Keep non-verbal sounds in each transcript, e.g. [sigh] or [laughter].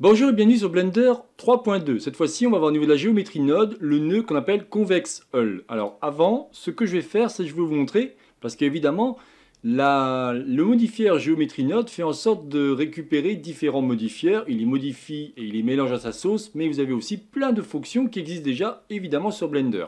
Bonjour et bienvenue sur Blender 3.2. Cette fois-ci, on va voir au niveau de la géométrie node le nœud qu'on appelle convex hull. Alors avant, ce que je vais faire, c'est que je vais vous montrer, parce qu'évidemment, le modifier géométrie node fait en sorte de récupérer différents modifieurs. Il les modifie et il les mélange à sa sauce, mais vous avez aussi plein de fonctions qui existent déjà, évidemment, sur Blender.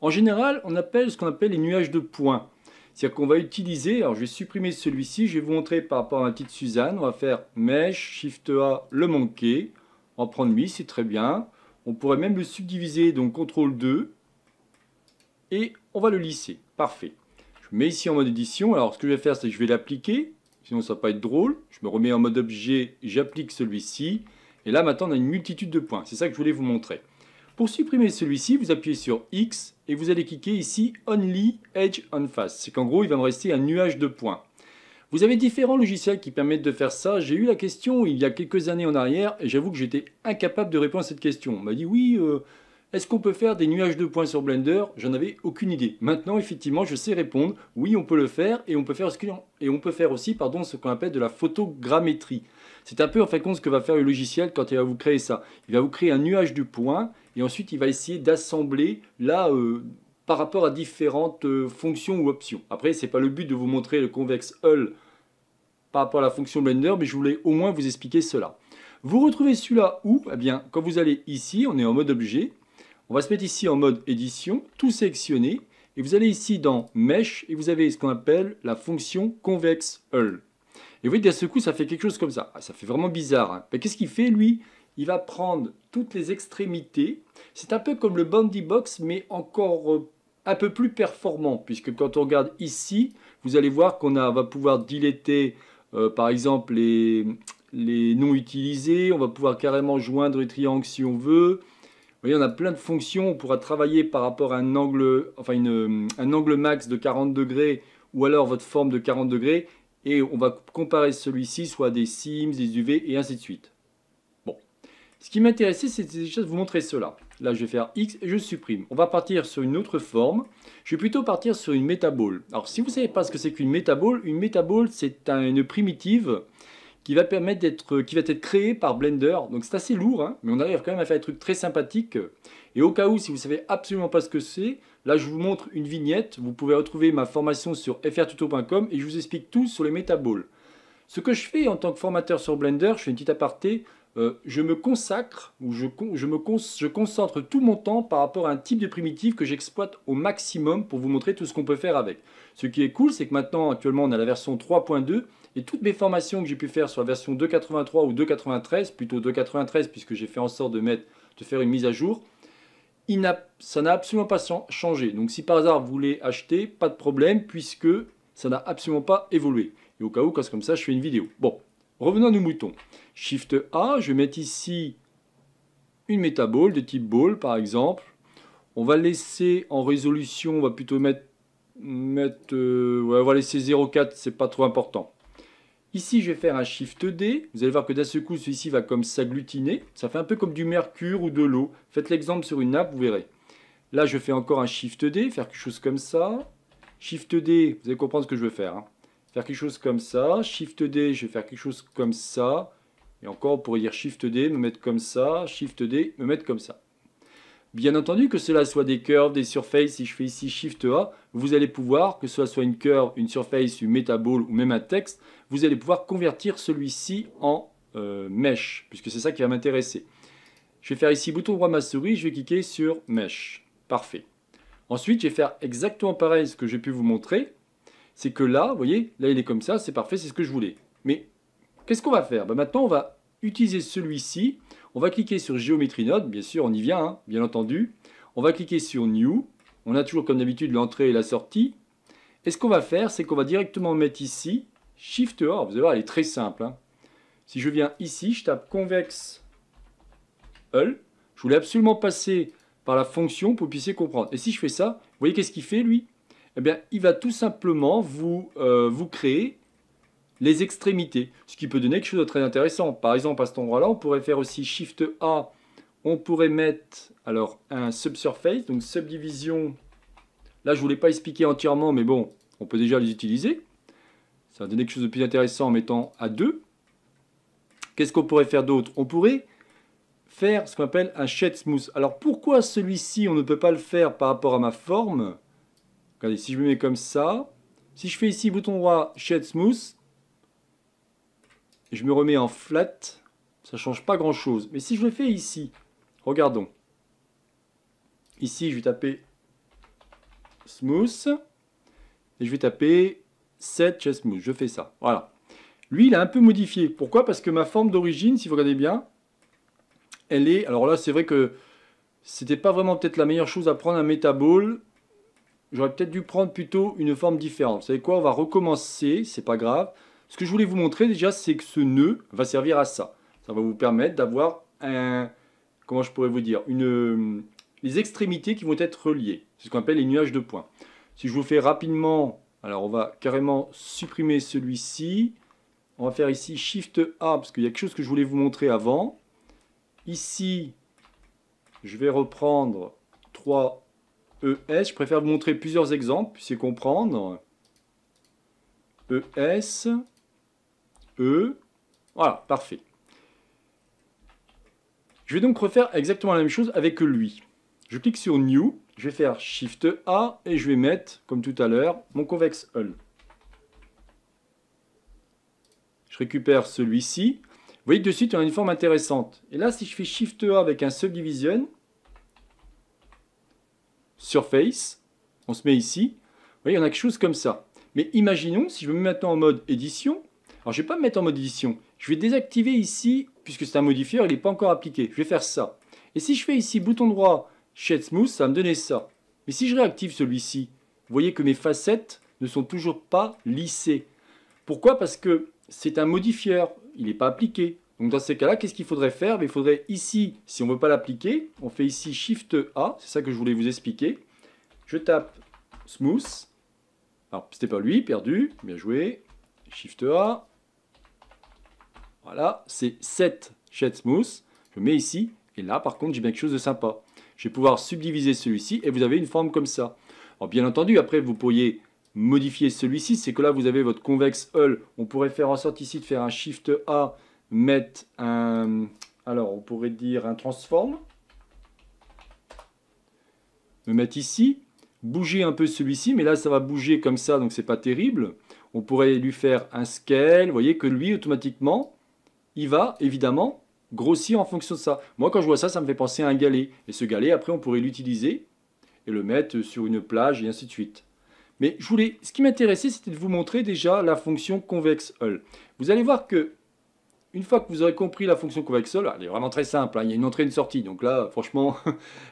En général, on appelle ce qu'on appelle les nuages de points. C'est-à-dire qu'on va utiliser, alors je vais supprimer celui-ci, je vais vous montrer par rapport à un titre Suzanne, on va faire Mesh, Shift A, le manquer, en prendre lui, c'est très bien. On pourrait même le subdiviser, donc CTRL 2, et on va le lisser, parfait. Je mets ici en mode édition, alors ce que je vais faire, c'est que je vais l'appliquer, sinon ça va pas être drôle. Je me remets en mode objet, j'applique celui-ci, et là maintenant on a une multitude de points, c'est ça que je voulais vous montrer. Pour supprimer celui-ci, vous appuyez sur X et vous allez cliquer ici Only Edge on Face. C'est qu'en gros, il va me rester un nuage de points. Vous avez différents logiciels qui permettent de faire ça. J'ai eu la question il y a quelques années en arrière et j'avoue que j'étais incapable de répondre à cette question. On m'a dit oui, euh, est-ce qu'on peut faire des nuages de points sur Blender J'en avais aucune idée. Maintenant, effectivement, je sais répondre. Oui, on peut le faire et on peut faire, on peut faire aussi pardon, ce qu'on appelle de la photogrammétrie. C'est un peu en fait, de compte ce que va faire le logiciel quand il va vous créer ça. Il va vous créer un nuage de points et ensuite il va essayer d'assembler là euh, par rapport à différentes euh, fonctions ou options. Après, ce n'est pas le but de vous montrer le convex Hull par rapport à la fonction Blender, mais je voulais au moins vous expliquer cela. Vous retrouvez celui-là où Eh bien, quand vous allez ici, on est en mode objet, on va se mettre ici en mode édition, tout sélectionner. et vous allez ici dans Mesh, et vous avez ce qu'on appelle la fonction convex Hull. Et vous voyez, qu'à ce coup, ça fait quelque chose comme ça. Ah, ça fait vraiment bizarre. Hein. Mais Qu'est-ce qu'il fait, lui il va prendre toutes les extrémités. C'est un peu comme le bandy box, mais encore euh, un peu plus performant, puisque quand on regarde ici, vous allez voir qu'on va pouvoir dilater, euh, par exemple, les, noms non utilisés. On va pouvoir carrément joindre les triangles si on veut. Vous voyez, on a plein de fonctions. On pourra travailler par rapport à un angle, enfin un angle max de 40 degrés ou alors votre forme de 40 degrés. Et on va comparer celui-ci soit des sims, des UV et ainsi de suite. Ce qui m'intéressait, c'était déjà de vous montrer cela. Là, je vais faire X et je supprime. On va partir sur une autre forme. Je vais plutôt partir sur une métabole. Alors, si vous ne savez pas ce que c'est qu'une métabole, une métabole, c'est une primitive qui va permettre d'être, qui va être créée par Blender. Donc, c'est assez lourd, hein, mais on arrive quand même à faire des trucs très sympathiques. Et au cas où, si vous ne savez absolument pas ce que c'est, là, je vous montre une vignette. Vous pouvez retrouver ma formation sur frtuto.com et je vous explique tout sur les métaboles. Ce que je fais en tant que formateur sur Blender, je fais une petite aparté, euh, je me consacre ou je, me concentre tout mon temps par rapport à un type de primitif que j'exploite au maximum pour vous montrer tout ce qu'on peut faire avec. Ce qui est cool, c'est que maintenant, actuellement, on a la version 3.2 et toutes mes formations que j'ai pu faire sur la version 2.83 ou 2.93, plutôt 2.93 puisque j'ai fait en sorte de, mettre, de faire une mise à jour, ça n'a absolument pas changé. Donc si par hasard vous voulez acheter, pas de problème puisque ça n'a absolument pas évolué. Et au cas où, quand comme ça, je fais une vidéo. Bon, revenons à nos moutons. Shift A, je vais mettre ici une métabole de type ball par exemple. On va laisser en résolution, on va plutôt mettre, euh, ouais, on va laisser 0,4, c'est pas trop important. Ici, je vais faire un Shift D. Vous allez voir que d'un seul coup, celui-ci va comme s'agglutiner. Ça fait un peu comme du mercure ou de l'eau. Faites l'exemple sur une nappe, vous verrez. Là, je fais encore un Shift D, faire quelque chose comme ça. Shift D, vous allez comprendre ce que je veux faire. Hein. Faire quelque chose comme ça. Shift D, je vais faire quelque chose comme ça. Et encore, on pourrait dire Shift D, me mettre comme ça, Shift D, me mettre comme ça. Bien entendu, que cela soit des curves, des surfaces, si je fais ici Shift A, vous allez pouvoir, que ce soit une curve, une surface, une metaball ou même un texte, vous allez pouvoir convertir celui-ci en mesh, puisque c'est ça qui va m'intéresser. Je vais faire ici bouton droit ma souris, je vais cliquer sur mesh. Parfait. Ensuite, je vais faire exactement pareil ce que j'ai pu vous montrer. C'est que là, vous voyez, là il est comme ça, c'est parfait, c'est ce que je voulais. Mais Qu'est-ce qu'on va faire bah, Maintenant, on va utiliser celui-ci. On va cliquer sur Géométrie Node. Bien sûr, on y vient, hein, bien entendu. On va cliquer sur New. On a toujours, comme d'habitude, l'entrée et la sortie. Et ce qu'on va faire, c'est qu'on va directement mettre ici Shift OR. Vous allez voir, elle est très simple. Hein. Si je viens ici, je tape Convex Hull. Je voulais absolument passer par la fonction pour que vous puissiez comprendre. Et si je fais ça, vous voyez qu'est-ce qu'il fait, lui eh bien, il va tout simplement vous, euh, vous créer les extrémités, ce qui peut donner quelque chose de très intéressant. Par exemple, à cet endroit-là, on pourrait faire aussi Shift A, on pourrait mettre alors un subsurface, donc subdivision. Là, je ne voulais pas expliquer entièrement, mais bon, on peut déjà les utiliser. Ça va donner quelque chose de plus intéressant en mettant à 2 Qu'est-ce qu'on pourrait faire d'autre On pourrait faire ce qu'on appelle un shed smooth. Alors pourquoi celui-ci, on ne peut pas le faire par rapport à ma forme Regardez, si je me mets comme ça, si je fais ici bouton droit, shed smooth, je me remets en flat, ça change pas grand chose. Mais si je le fais ici, regardons. Ici, je vais taper smooth et je vais taper set chest smooth. Je fais ça. Voilà. Lui, il a un peu modifié. Pourquoi Parce que ma forme d'origine, si vous regardez bien, elle est. Alors là, c'est vrai que c'était pas vraiment peut-être la meilleure chose à prendre un metaball. J'aurais peut-être dû prendre plutôt une forme différente. Vous savez quoi On va recommencer, c'est pas grave. Ce que je voulais vous montrer déjà, c'est que ce nœud va servir à ça. Ça va vous permettre d'avoir un, comment je pourrais vous dire, une, les extrémités qui vont être reliées. C'est ce qu'on appelle les nuages de points. Si je vous fais rapidement, alors on va carrément supprimer celui-ci. On va faire ici Shift A parce qu'il y a quelque chose que je voulais vous montrer avant. Ici, je vais reprendre 3 ES. Je préfère vous montrer plusieurs exemples, puis c'est comprendre. ES, E. Voilà, parfait. Je vais donc refaire exactement la même chose avec lui. Je clique sur New, je vais faire Shift A et je vais mettre, comme tout à l'heure, mon convex hull. Je récupère celui-ci. Vous voyez que de suite, on a une forme intéressante. Et là, si je fais Shift A avec un Subdivision, Surface, on se met ici. Vous voyez, on a quelque chose comme ça. Mais imaginons, si je me mets maintenant en mode édition, alors je ne vais pas me mettre en mode édition. Je vais désactiver ici, puisque c'est un modifieur, il n'est pas encore appliqué. Je vais faire ça. Et si je fais ici bouton droit Shade Smooth, ça va me donner ça. Mais si je réactive celui-ci, vous voyez que mes facettes ne sont toujours pas lissées. Pourquoi Parce que c'est un modifieur, il n'est pas appliqué. Donc dans ces cas-là, qu'est-ce qu'il faudrait faire Il faudrait ici, si on ne veut pas l'appliquer, on fait ici Shift A, c'est ça que je voulais vous expliquer. Je tape Smooth. Alors, c'était pas lui, perdu, bien joué. Shift A, voilà, c'est 7 sheds smooth. Je mets ici, et là par contre j'ai bien quelque chose de sympa. Je vais pouvoir subdiviser celui-ci, et vous avez une forme comme ça. Alors bien entendu, après vous pourriez modifier celui-ci, c'est que là vous avez votre convexe hull. On pourrait faire en sorte ici de faire un Shift A, mettre un... Alors on pourrait dire un transform. Me mettre ici, bouger un peu celui-ci, mais là ça va bouger comme ça, donc c'est pas terrible. On pourrait lui faire un scale, vous voyez que lui automatiquement, il va évidemment grossir en fonction de ça. Moi, quand je vois ça, ça me fait penser à un galet. Et ce galet, après, on pourrait l'utiliser et le mettre sur une plage et ainsi de suite. Mais je voulais, ce qui m'intéressait, c'était de vous montrer déjà la fonction convexe hull. Vous allez voir que, une fois que vous aurez compris la fonction convexe hull, elle est vraiment très simple. Hein, il y a une entrée et une sortie. Donc là, franchement,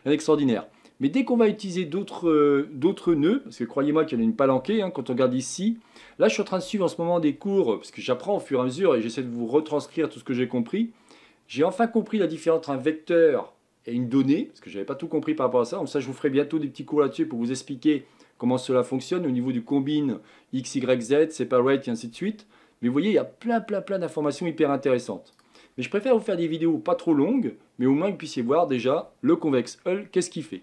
un [laughs] extraordinaire. Mais dès qu'on va utiliser euh, d'autres nœuds, parce que croyez-moi qu'il y en a une palanquée, hein, quand on regarde ici, là je suis en train de suivre en ce moment des cours, parce que j'apprends au fur et à mesure et j'essaie de vous retranscrire tout ce que j'ai compris, j'ai enfin compris la différence entre un vecteur et une donnée, parce que je n'avais pas tout compris par rapport à ça, donc ça je vous ferai bientôt des petits cours là-dessus pour vous expliquer comment cela fonctionne au niveau du combine x, y, z, separate et ainsi de suite. Mais vous voyez, il y a plein plein plein d'informations hyper intéressantes. Mais je préfère vous faire des vidéos pas trop longues, mais au moins que vous puissiez voir déjà le convexe Hull, qu'est-ce qu'il fait.